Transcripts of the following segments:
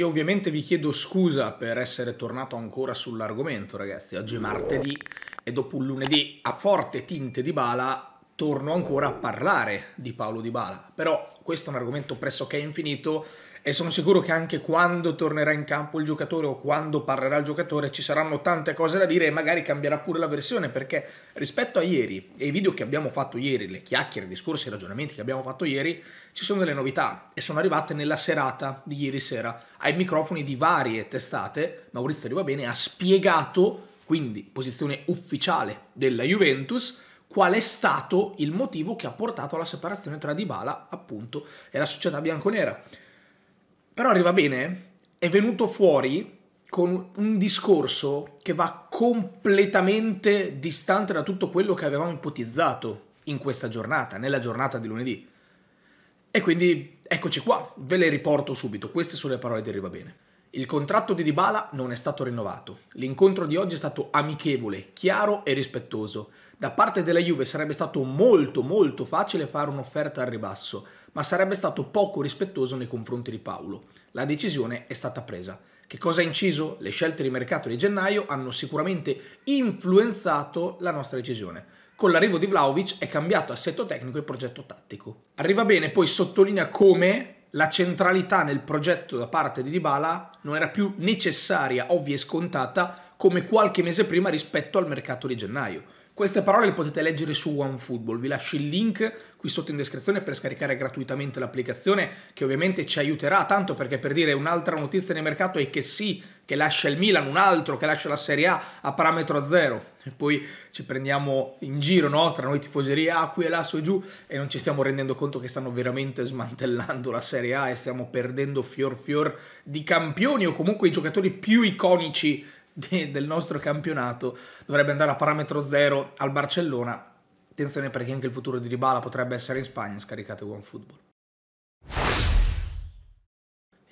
Io ovviamente vi chiedo scusa per essere tornato ancora sull'argomento, ragazzi. Oggi è martedì e dopo un lunedì a forte tinte di bala torno ancora a parlare di Paolo Di Bala. Però questo è un argomento pressoché infinito e sono sicuro che anche quando tornerà in campo il giocatore o quando parlerà il giocatore ci saranno tante cose da dire e magari cambierà pure la versione perché rispetto a ieri e i video che abbiamo fatto ieri, le chiacchiere, i discorsi, i ragionamenti che abbiamo fatto ieri, ci sono delle novità e sono arrivate nella serata di ieri sera ai microfoni di varie testate. Maurizio Di Bene ha spiegato, quindi posizione ufficiale della Juventus, qual è stato il motivo che ha portato alla separazione tra Dybala appunto e la società bianconera. Però arriva bene, è venuto fuori con un discorso che va completamente distante da tutto quello che avevamo ipotizzato in questa giornata, nella giornata di lunedì. E quindi eccoci qua, ve le riporto subito, queste sono le parole di Arriva Bene. Il contratto di Dybala non è stato rinnovato. L'incontro di oggi è stato amichevole, chiaro e rispettoso. Da parte della Juve sarebbe stato molto molto facile fare un'offerta al ribasso, ma sarebbe stato poco rispettoso nei confronti di Paolo. La decisione è stata presa. Che cosa ha inciso? Le scelte di mercato di gennaio hanno sicuramente influenzato la nostra decisione. Con l'arrivo di Vlaovic è cambiato assetto tecnico e progetto tattico. Arriva bene, poi sottolinea come la centralità nel progetto da parte di Dybala non era più necessaria, ovvia e scontata come qualche mese prima rispetto al mercato di gennaio. Queste parole le potete leggere su OneFootball, vi lascio il link qui sotto in descrizione per scaricare gratuitamente l'applicazione che ovviamente ci aiuterà tanto perché per dire un'altra notizia nel mercato è che sì, che lascia il Milan, un altro che lascia la Serie A a parametro zero e poi ci prendiamo in giro no? tra noi tifoseria qui e là, su e giù e non ci stiamo rendendo conto che stanno veramente smantellando la Serie A e stiamo perdendo fior fior di campioni o comunque i giocatori più iconici de del nostro campionato dovrebbe andare a parametro zero al Barcellona. Attenzione perché anche il futuro di Ribala potrebbe essere in Spagna, scaricate OneFootball.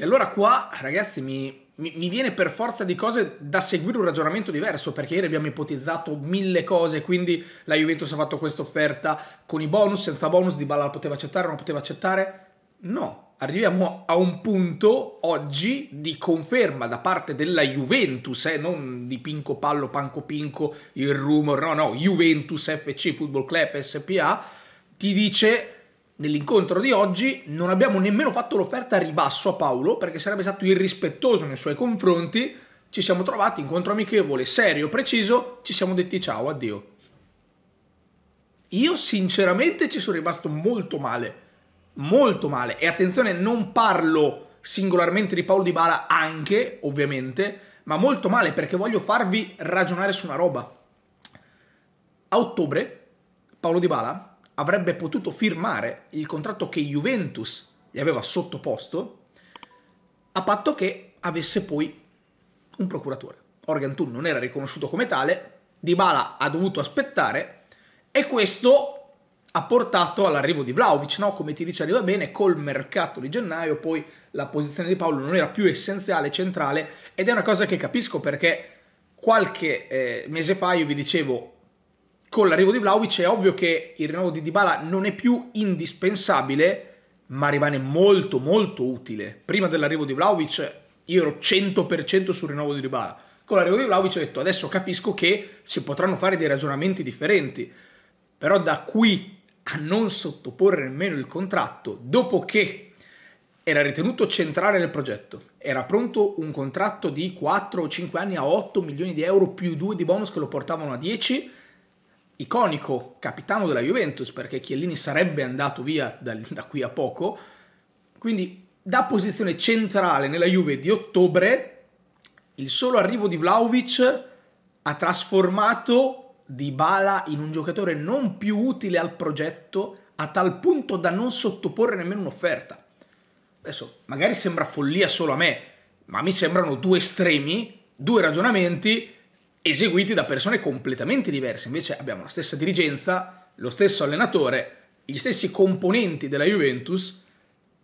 E allora qua, ragazzi, mi, mi, mi, viene per forza di cose da seguire un ragionamento diverso, perché ieri abbiamo ipotizzato mille cose, quindi la Juventus ha fatto questa offerta con i bonus, senza bonus, Di Bala la poteva accettare, o non la poteva accettare. No, arriviamo a un punto oggi di conferma da parte della Juventus, eh, non di Pinco Pallo, Panco Pinco, il rumor, no, no, Juventus FC Football Club SPA, ti dice nell'incontro di oggi non abbiamo nemmeno fatto l'offerta a ribasso a Paolo perché sarebbe stato irrispettoso nei suoi confronti, ci siamo trovati, incontro amichevole, serio, preciso, ci siamo detti ciao, addio. Io sinceramente ci sono rimasto molto male molto male. E attenzione, non parlo singolarmente di Paolo Di Bala anche, ovviamente, ma molto male perché voglio farvi ragionare su una roba. A ottobre Paolo Di Bala avrebbe potuto firmare il contratto che Juventus gli aveva sottoposto a patto che avesse poi un procuratore. Organ Tun non era riconosciuto come tale, Di Bala ha dovuto aspettare e questo ha portato all'arrivo di Vlaovic, no? come ti dice arriva bene, col mercato di gennaio poi la posizione di Paolo non era più essenziale, centrale ed è una cosa che capisco perché qualche eh, mese fa io vi dicevo con l'arrivo di Vlaovic è ovvio che il rinnovo di Dybala non è più indispensabile ma rimane molto molto utile. Prima dell'arrivo di Vlaovic io ero 100% sul rinnovo di Dybala, con l'arrivo di Vlaovic ho detto adesso capisco che si potranno fare dei ragionamenti differenti, però da qui a non sottoporre nemmeno il contratto dopo che era ritenuto centrale nel progetto, era pronto un contratto di 4 o 5 anni a 8 milioni di euro più 2 di bonus che lo portavano a 10, iconico capitano della Juventus perché Chiellini sarebbe andato via da, da qui a poco, quindi da posizione centrale nella Juve di ottobre, il solo arrivo di Vlaovic ha trasformato di Bala in un giocatore non più utile al progetto a tal punto da non sottoporre nemmeno un'offerta. Adesso, magari sembra follia solo a me, ma mi sembrano due estremi, due ragionamenti eseguiti da persone completamente diverse. Invece abbiamo la stessa dirigenza, lo stesso allenatore, gli stessi componenti della Juventus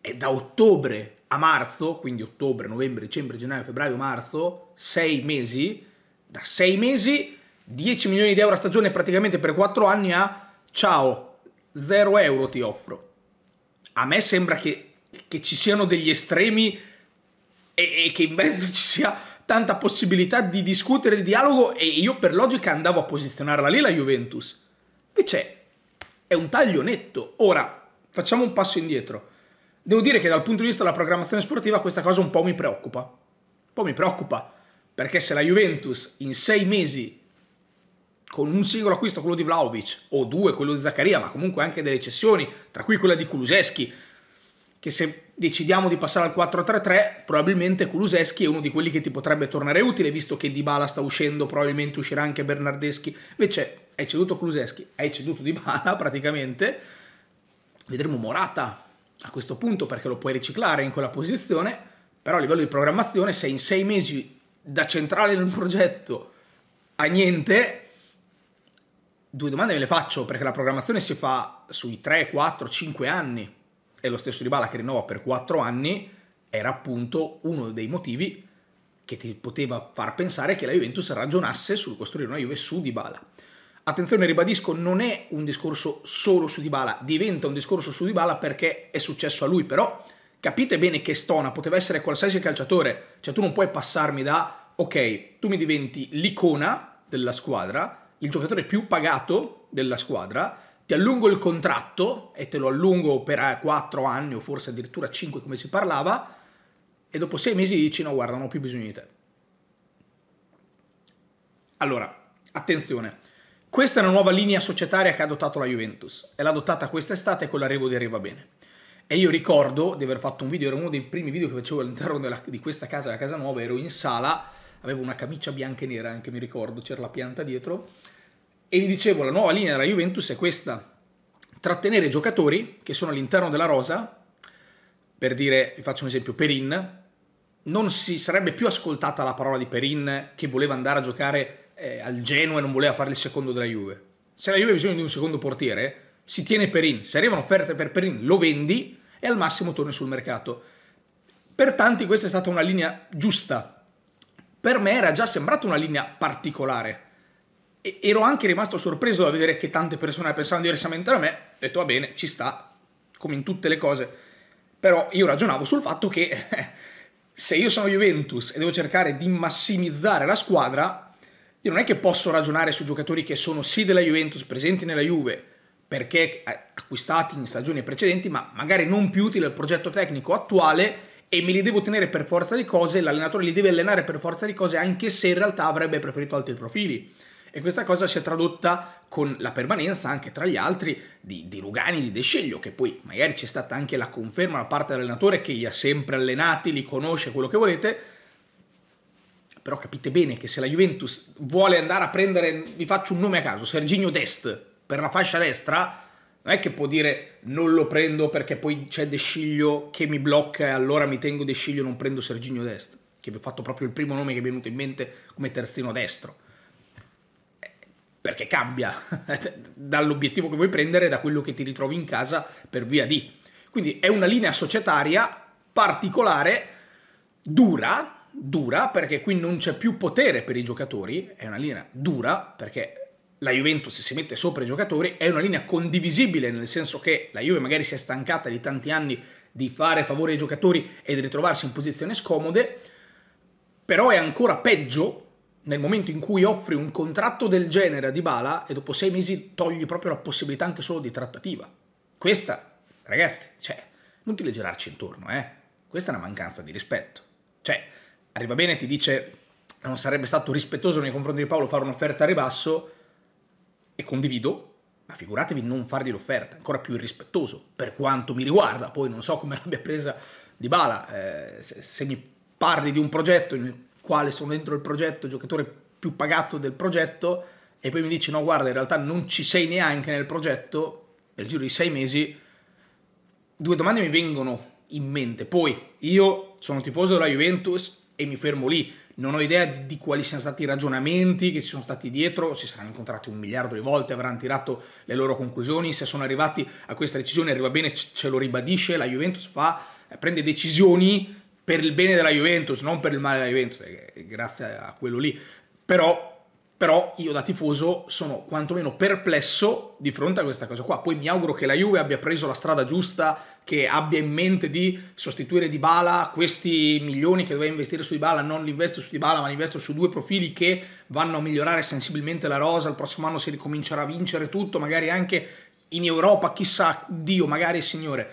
e da ottobre a marzo, quindi ottobre, novembre, dicembre, gennaio, febbraio, marzo, sei mesi, da sei mesi 10 milioni di euro a stagione praticamente per 4 anni a ciao, 0 euro ti offro. A me sembra che, che ci siano degli estremi e, e, che in mezzo ci sia tanta possibilità di discutere, di dialogo e io per logica andavo a posizionarla lì la Juventus. Invece è un taglio netto. Ora, facciamo un passo indietro. Devo dire che dal punto di vista della programmazione sportiva questa cosa un po' mi preoccupa. Un po' mi preoccupa perché se la Juventus in sei mesi con un singolo acquisto, quello di Vlaovic, o due, quello di Zaccaria, ma comunque anche delle cessioni, tra cui quella di Kuluseschi, che se decidiamo di passare al 4-3-3, probabilmente Kuluseschi è uno di quelli che ti potrebbe tornare utile, visto che Dybala sta uscendo, probabilmente uscirà anche Bernardeschi. Invece hai ceduto Kuluseschi, hai ceduto Dybala praticamente, vedremo Morata a questo punto, perché lo puoi riciclare in quella posizione, però a livello di programmazione, se in sei mesi da centrale in un progetto a niente, due domande me le faccio perché la programmazione si fa sui 3, 4, 5 anni e lo stesso Dybala che rinnova per 4 anni era appunto uno dei motivi che ti poteva far pensare che la Juventus ragionasse sul costruire una Juve su Dybala. Attenzione, ribadisco, non è un discorso solo su Dybala, diventa un discorso su Dybala perché è successo a lui, però capite bene che Stona poteva essere qualsiasi calciatore, cioè tu non puoi passarmi da ok, tu mi diventi l'icona della squadra il giocatore più pagato della squadra, ti allungo il contratto e te lo allungo per 4 eh, anni o forse addirittura 5 come si parlava, e dopo 6 mesi dici no guarda non ho più bisogno di te. Allora, attenzione, questa è una nuova linea societaria che ha adottato la Juventus e l'ha adottata quest'estate con l'arrivo di Arriva Bene. E io ricordo di aver fatto un video, era uno dei primi video che facevo all'interno di questa casa, la casa nuova, ero in sala, avevo una camicia bianca e nera anche mi ricordo, c'era la pianta dietro, e vi dicevo, la nuova linea della Juventus è questa, trattenere giocatori che sono all'interno della rosa, per dire, vi faccio un esempio, Perin, non si sarebbe più ascoltata la parola di Perin che voleva andare a giocare eh, al Genoa e non voleva fare il secondo della Juve. Se la Juve ha bisogno di un secondo portiere, si tiene Perin. Se arrivano offerte per Perin, lo vendi e al massimo torni sul mercato. Per tanti questa è stata una linea giusta. Per me era già sembrata una linea particolare, e ero anche rimasto sorpreso da vedere che tante persone pensavano diversamente da me. Ho detto va bene, ci sta, come in tutte le cose. Però io ragionavo sul fatto che se io sono Juventus e devo cercare di massimizzare la squadra, io non è che posso ragionare su giocatori che sono sì della Juventus, presenti nella Juve, perché acquistati in stagioni precedenti, ma magari non più utili al progetto tecnico attuale e me li devo tenere per forza di cose, l'allenatore li deve allenare per forza di cose, anche se in realtà avrebbe preferito altri profili e questa cosa si è tradotta con la permanenza anche tra gli altri di, di Rugani, di De Sciglio, che poi magari c'è stata anche la conferma da parte dell'allenatore che li ha sempre allenati, li conosce, quello che volete, però capite bene che se la Juventus vuole andare a prendere, vi faccio un nome a caso, Serginio Dest per la fascia destra, non è che può dire non lo prendo perché poi c'è De Sciglio che mi blocca e allora mi tengo De Sciglio e non prendo Serginio Dest, che vi ho fatto proprio il primo nome che mi è venuto in mente come terzino destro perché cambia dall'obiettivo che vuoi prendere da quello che ti ritrovi in casa per via di. Quindi è una linea societaria particolare, dura, dura perché qui non c'è più potere per i giocatori, è una linea dura perché la Juventus si mette sopra i giocatori, è una linea condivisibile nel senso che la Juve magari si è stancata di tanti anni di fare favore ai giocatori e di ritrovarsi in posizioni scomode, però è ancora peggio nel momento in cui offri un contratto del genere a Dybala e dopo sei mesi togli proprio la possibilità anche solo di trattativa. Questa, ragazzi, cioè, non ti girarci intorno, eh. Questa è una mancanza di rispetto. Cioè, arriva bene e ti dice non sarebbe stato rispettoso nei confronti di Paolo fare un'offerta a ribasso e condivido, ma figuratevi non fargli l'offerta, ancora più irrispettoso, per quanto mi riguarda, poi non so come l'abbia presa Dybala, eh, se, se mi parli di un progetto quale sono dentro il progetto, giocatore più pagato del progetto, e poi mi dici no guarda in realtà non ci sei neanche nel progetto, nel giro di sei mesi, due domande mi vengono in mente. Poi io sono tifoso della Juventus e mi fermo lì, non ho idea di, quali siano stati i ragionamenti che ci sono stati dietro, si saranno incontrati un miliardo di volte, avranno tirato le loro conclusioni, se sono arrivati a questa decisione arriva bene, ce lo ribadisce, la Juventus fa, eh, prende decisioni per il bene della Juventus, non per il male della Juventus, grazie a quello lì. Però, però io da tifoso sono quantomeno perplesso di fronte a questa cosa qua. Poi mi auguro che la Juve abbia preso la strada giusta, che abbia in mente di sostituire Dybala, questi milioni che doveva investire su Dybala, non li investo su Dybala, ma li investo su due profili che vanno a migliorare sensibilmente la rosa, il prossimo anno si ricomincerà a vincere tutto, magari anche in Europa, chissà Dio, magari Signore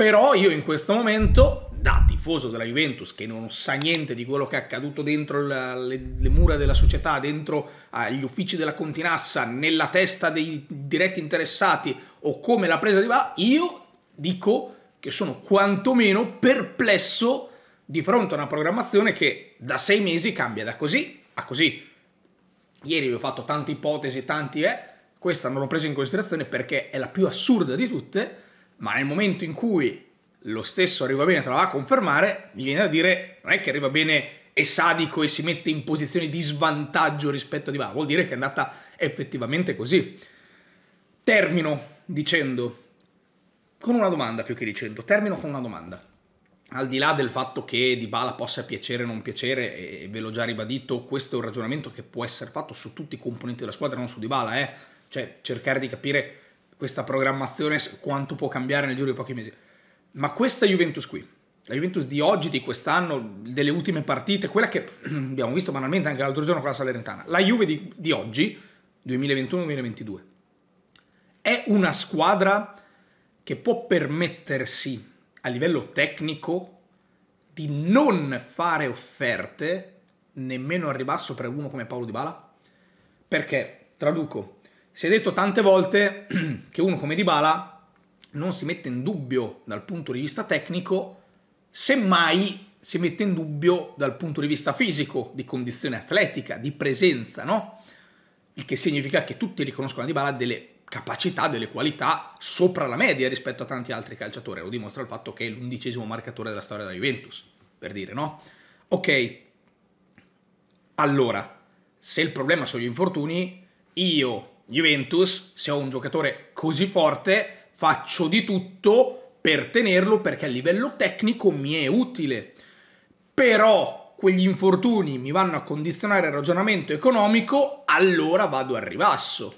però io in questo momento da tifoso della Juventus che non sa niente di quello che è accaduto dentro la, le, le, mura della società, dentro eh, gli uffici della Continassa, nella testa dei diretti interessati o come la presa di va, io dico che sono quantomeno perplesso di fronte a una programmazione che da sei mesi cambia da così a così. Ieri vi ho fatto tante ipotesi, tanti eh, questa non l'ho presa in considerazione perché è la più assurda di tutte, ma nel momento in cui lo stesso arriva bene te la va a confermare, mi viene da dire non è che arriva bene e sadico e si mette in posizione di svantaggio rispetto a Dybala, vuol dire che è andata effettivamente così. Termino dicendo, con una domanda più che dicendo, termino con una domanda. Al di là del fatto che Dybala possa piacere o non piacere, e ve l'ho già ribadito, questo è un ragionamento che può essere fatto su tutti i componenti della squadra, non su Dybala, eh? cioè cercare di capire questa programmazione, quanto può cambiare nel giro di pochi mesi. Ma questa Juventus qui, la Juventus di oggi, di quest'anno, delle ultime partite, quella che abbiamo visto banalmente anche l'altro giorno con la Salernitana, la Juve di, di oggi, 2021-2022, è una squadra che può permettersi a livello tecnico di non fare offerte nemmeno a ribasso per uno come Paolo Di Bala? Perché, traduco, si è detto tante volte che uno come Dybala non si mette in dubbio dal punto di vista tecnico, semmai si mette in dubbio dal punto di vista fisico, di condizione atletica, di presenza, no? Il che significa che tutti riconoscono a Dybala delle capacità, delle qualità sopra la media rispetto a tanti altri calciatori. Lo dimostra il fatto che è l'undicesimo marcatore della storia della Juventus, per dire, no? Ok, allora, se il problema sono gli infortuni, io Juventus, se ho un giocatore così forte, faccio di tutto per tenerlo perché a livello tecnico mi è utile. Però quegli infortuni mi vanno a condizionare il ragionamento economico, allora vado al ribasso.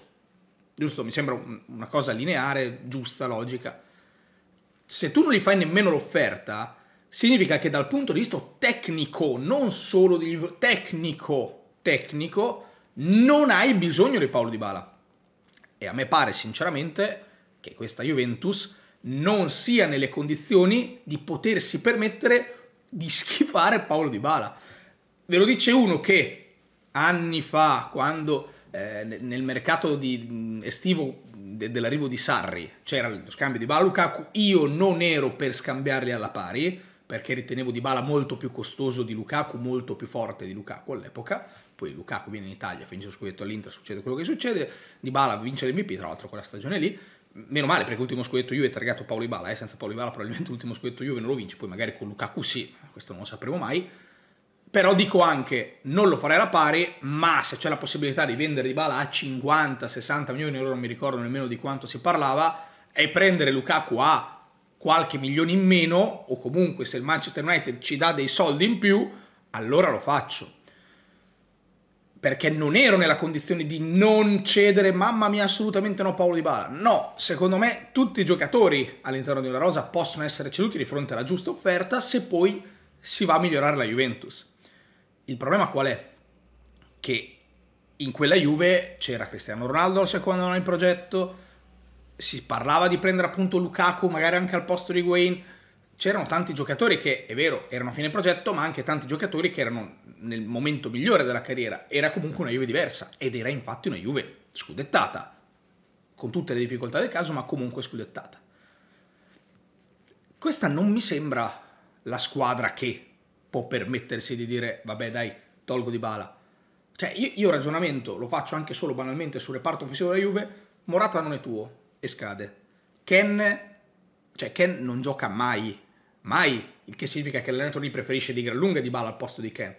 Giusto? Mi sembra una cosa lineare, giusta, logica. Se tu non gli fai nemmeno l'offerta, significa che dal punto di vista tecnico, non solo di tecnico, tecnico, non hai bisogno di Paolo Di Bala e a me pare sinceramente che questa Juventus non sia nelle condizioni di potersi permettere di schifare Paolo Di Bala. Ve lo dice uno che anni fa, quando eh, nel mercato di, estivo de, dell'arrivo di Sarri c'era lo scambio di Bala Lukaku, io non ero per scambiarli alla pari, perché ritenevo Dybala molto più costoso di Lukaku, molto più forte di Lukaku all'epoca, poi Lukaku viene in Italia, finisce lo scudetto all'Inter, succede quello che succede, Dybala vince l'MVP, tra l'altro quella stagione lì, meno male perché l'ultimo scudetto Juve è targato Paolo Ibala, eh? senza Paolo Ibala probabilmente l'ultimo scudetto Juve non lo vince, poi magari con Lukaku sì, questo non lo sapremo mai, però dico anche non lo farei alla pari, ma se c'è la possibilità di vendere Dybala a 50-60 milioni di euro, non mi ricordo nemmeno di quanto si parlava, e prendere Lukaku a qualche milione in meno o comunque se il Manchester United ci dà dei soldi in più, allora lo faccio. Perché non ero nella condizione di non cedere, mamma mia, assolutamente no Paolo Di Bala. No, secondo me tutti i giocatori all'interno di una rosa possono essere ceduti di fronte alla giusta offerta se poi si va a migliorare la Juventus. Il problema qual è? Che in quella Juve c'era Cristiano Ronaldo al secondo anno in progetto, si parlava di prendere appunto Lukaku magari anche al posto di Wayne c'erano tanti giocatori che, è vero, erano a fine progetto, ma anche tanti giocatori che erano nel momento migliore della carriera. Era comunque una Juve diversa ed era infatti una Juve scudettata, con tutte le difficoltà del caso, ma comunque scudettata. Questa non mi sembra la squadra che può permettersi di dire, vabbè dai, tolgo di bala. Cioè, io, io ragionamento, lo faccio anche solo banalmente sul reparto offensivo della Juve, Morata non è tuo, e scade. Ken, cioè Ken non gioca mai, mai, il che significa che l'allenatore preferisce di gran lunga Dybala al posto di Ken.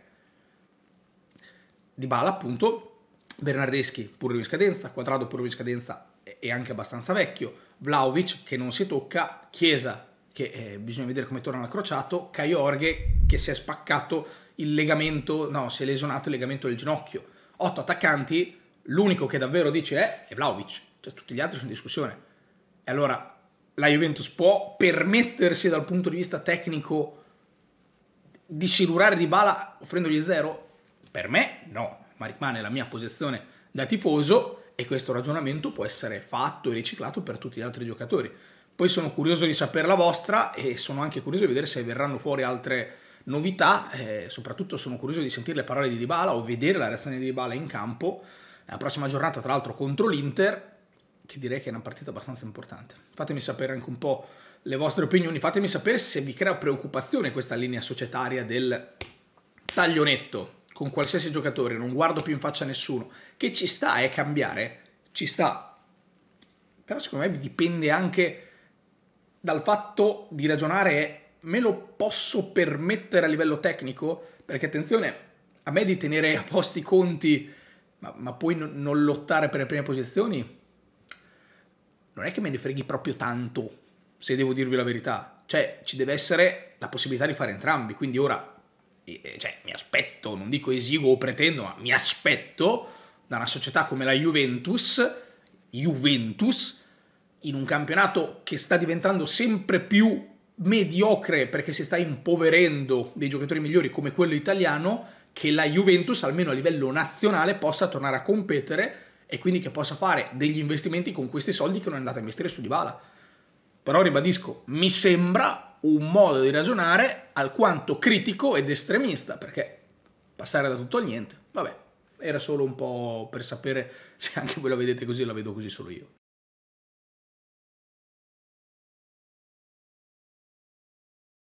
Dybala appunto, Bernardeschi pur in scadenza, Quadrado pur in scadenza e anche abbastanza vecchio, Vlaovic che non si tocca, Chiesa che eh, bisogna vedere come torna al crociato, Caiorghe che si è spaccato il legamento, no, si è lesionato il legamento del ginocchio. Otto attaccanti, l'unico che davvero dice è, è Vlaovic cioè tutti gli altri sono in discussione. E allora la Juventus può permettersi dal punto di vista tecnico di silurare di bala offrendogli zero? Per me no, ma rimane la mia posizione da tifoso e questo ragionamento può essere fatto e riciclato per tutti gli altri giocatori. Poi sono curioso di sapere la vostra e sono anche curioso di vedere se verranno fuori altre novità, eh, soprattutto sono curioso di sentire le parole di Dybala o vedere la reazione di Dybala in campo. La prossima giornata tra l'altro contro l'Inter che direi che è una partita abbastanza importante. Fatemi sapere anche un po' le vostre opinioni, fatemi sapere se vi crea preoccupazione questa linea societaria del taglionetto con qualsiasi giocatore, non guardo più in faccia a nessuno, che ci sta è cambiare, ci sta. Però secondo me dipende anche dal fatto di ragionare me lo posso permettere a livello tecnico? Perché attenzione, a me di tenere a posti i conti, ma, ma poi non lottare per le prime posizioni, non è che me ne freghi proprio tanto, se devo dirvi la verità. Cioè, ci deve essere la possibilità di fare entrambi. Quindi ora, cioè, mi aspetto, non dico esigo o pretendo, ma mi aspetto da una società come la Juventus, Juventus, in un campionato che sta diventando sempre più mediocre perché si sta impoverendo dei giocatori migliori come quello italiano, che la Juventus, almeno a livello nazionale, possa tornare a competere e quindi che possa fare degli investimenti con questi soldi che non è andata a investire su Dybala. Però ribadisco, mi sembra un modo di ragionare alquanto critico ed estremista, perché passare da tutto al niente, vabbè, era solo un po' per sapere se anche voi la vedete così o la vedo così solo io.